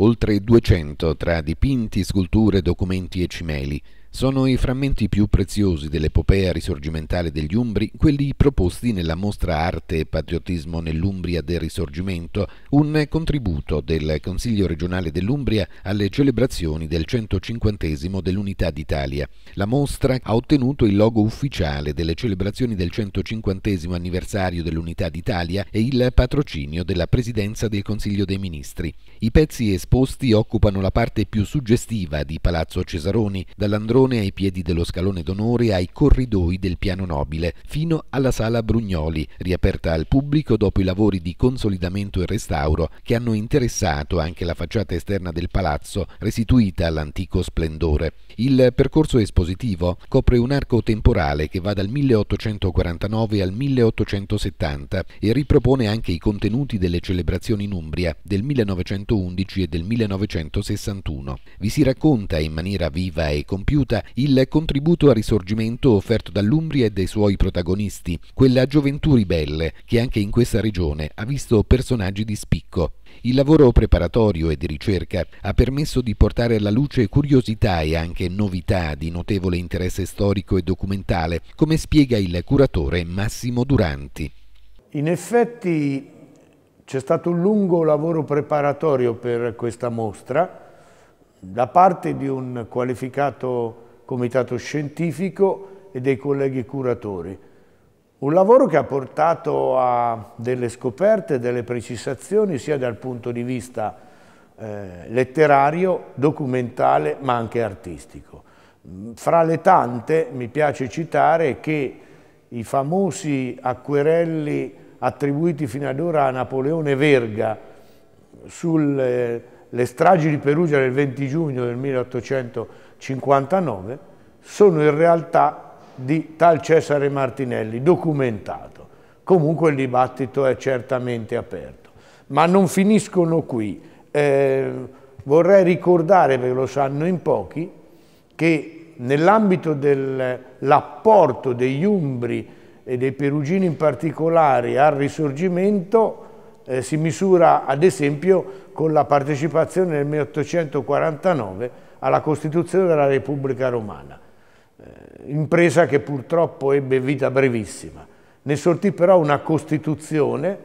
oltre 200 tra dipinti, sculture, documenti e cimeli. Sono i frammenti più preziosi dell'epopea risorgimentale degli Umbri, quelli proposti nella mostra Arte e Patriottismo nell'Umbria del Risorgimento, un contributo del Consiglio regionale dell'Umbria alle celebrazioni del 150 dell'Unità d'Italia. La mostra ha ottenuto il logo ufficiale delle celebrazioni del 150 anniversario dell'Unità d'Italia e il patrocinio della Presidenza del Consiglio dei Ministri. I pezzi esposti occupano la parte più suggestiva di Palazzo Cesaroni, dall'androne Calderone ai piedi dello scalone d'onore ai corridoi del piano nobile, fino alla sala Brugnoli, riaperta al pubblico dopo i lavori di consolidamento e restauro che hanno interessato anche la facciata esterna del palazzo, restituita all'antico splendore. Il percorso espositivo copre un arco temporale che va dal 1849 al 1870 e ripropone anche i contenuti delle celebrazioni in Umbria del 1911 e del 1961. Vi si racconta in maniera viva e compiuta riconosciuta il contributo al risorgimento offerto dall'Umbria e dai suoi protagonisti, quella gioventù ribelle che anche in questa regione ha visto personaggi di spicco. Il lavoro preparatorio e di ricerca ha permesso di portare alla luce curiosità e anche novità di notevole interesse storico e documentale, come spiega il curatore Massimo Duranti. In effetti c'è stato un lungo lavoro preparatorio per questa mostra, da parte di un qualificato comitato scientifico e dei colleghi curatori. Un lavoro che ha portato a delle scoperte, delle precisazioni sia dal punto di vista eh, letterario, documentale ma anche artistico. Fra le tante mi piace citare che i famosi acquerelli attribuiti fino ad ora a Napoleone Verga sul eh, le stragi di Perugia del 20 giugno del 1859 sono in realtà di tal Cesare Martinelli, documentato. Comunque il dibattito è certamente aperto. Ma non finiscono qui. Eh, vorrei ricordare, perché lo sanno in pochi, che nell'ambito dell'apporto degli Umbri e dei Perugini in particolare al risorgimento eh, si misura ad esempio con la partecipazione nel 1849 alla Costituzione della Repubblica Romana, eh, impresa che purtroppo ebbe vita brevissima. Ne sortì però una Costituzione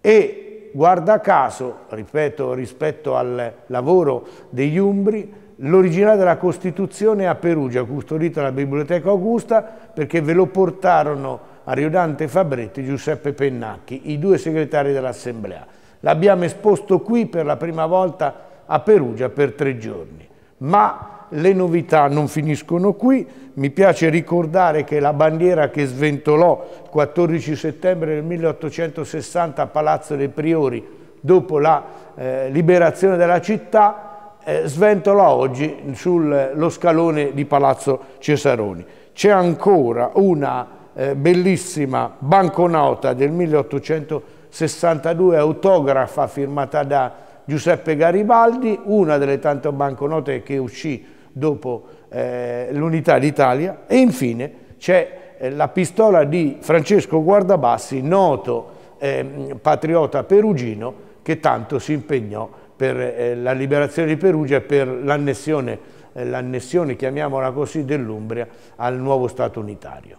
e, guarda caso, ripeto, rispetto al lavoro degli Umbri, l'originale della Costituzione è a Perugia, custodita alla Biblioteca Augusta, perché ve lo portarono Mario Fabretti e Giuseppe Pennacchi, i due segretari dell'Assemblea. L'abbiamo esposto qui per la prima volta a Perugia per tre giorni. Ma le novità non finiscono qui. Mi piace ricordare che la bandiera che sventolò il 14 settembre del 1860 a Palazzo dei Priori, dopo la eh, liberazione della città, eh, sventola oggi sullo scalone di Palazzo Cesaroni. C'è ancora una eh, bellissima banconota del 1862 autografa firmata da Giuseppe Garibaldi, una delle tante banconote che uscì dopo eh, l'unità d'Italia e infine c'è eh, la pistola di Francesco Guardabassi, noto eh, patriota perugino che tanto si impegnò per eh, la liberazione di Perugia e per l'annessione, eh, chiamiamola così, dell'Umbria al nuovo Stato unitario.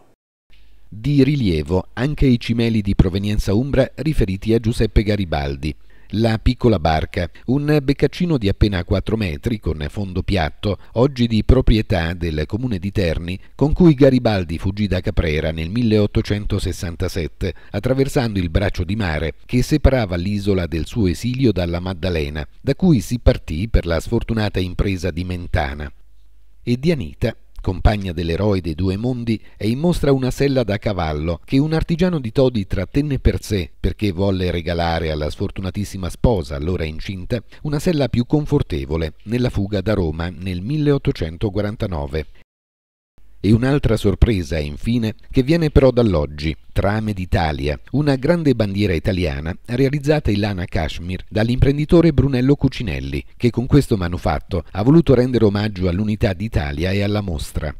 Di rilievo anche i cimeli di provenienza umbra riferiti a Giuseppe Garibaldi. La piccola barca, un beccaccino di appena 4 metri con fondo piatto, oggi di proprietà del comune di Terni, con cui Garibaldi fuggì da Caprera nel 1867, attraversando il braccio di mare che separava l'isola del suo esilio dalla Maddalena, da cui si partì per la sfortunata impresa di Mentana. E di Anita compagna dell'eroe dei due mondi, è in mostra una sella da cavallo che un artigiano di Todi trattenne per sé perché volle regalare alla sfortunatissima sposa, allora incinta, una sella più confortevole nella fuga da Roma nel 1849. E un'altra sorpresa, infine, che viene però dall'oggi, Trame d'Italia, una grande bandiera italiana realizzata in lana Kashmir dall'imprenditore Brunello Cucinelli, che con questo manufatto ha voluto rendere omaggio all'unità d'Italia e alla mostra.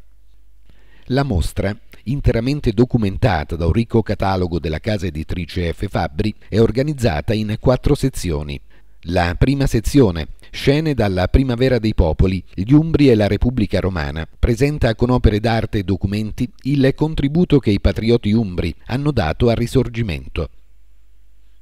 La mostra interamente documentata da un ricco catalogo della casa editrice F. Fabbri, è organizzata in quattro sezioni. La prima sezione, Scene dalla Primavera dei Popoli, gli Umbri e la Repubblica Romana, presenta con opere d'arte e documenti il contributo che i patrioti umbri hanno dato al risorgimento.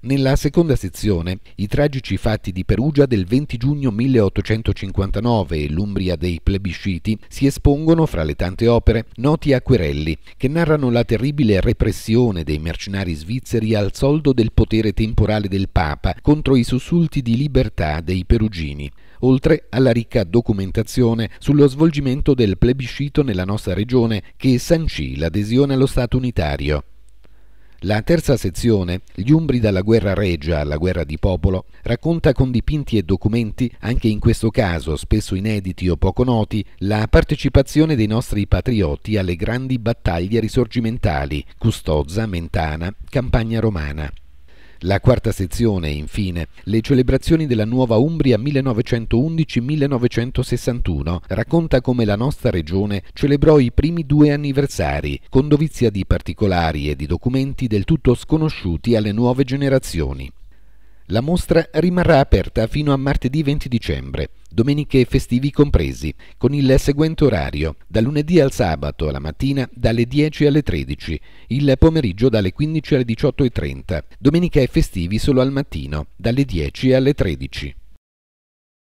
Nella seconda sezione, i tragici fatti di Perugia del 20 giugno 1859 e l'Umbria dei plebisciti si espongono, fra le tante opere, noti acquerelli che narrano la terribile repressione dei mercenari svizzeri al soldo del potere temporale del Papa contro i sussulti di libertà dei perugini oltre alla ricca documentazione sullo svolgimento del plebiscito nella nostra regione che sancì l'adesione allo Stato unitario. La terza sezione, Gli Umbri dalla guerra regia alla guerra di popolo, racconta con dipinti e documenti, anche in questo caso spesso inediti o poco noti, la partecipazione dei nostri patrioti alle grandi battaglie risorgimentali, Custozza, Mentana, Campagna Romana. La quarta sezione, infine, le celebrazioni della Nuova Umbria 1911-1961, racconta come la nostra regione celebrò i primi due anniversari, con dovizia di particolari e di documenti del tutto sconosciuti alle nuove generazioni. La mostra rimarrà aperta fino a martedì 20 dicembre, domeniche festivi compresi, con il seguente orario, da lunedì al sabato la mattina dalle 10 alle 13, il pomeriggio dalle 15 alle 18.30, domenica e festivi solo al mattino, dalle 10 alle 13.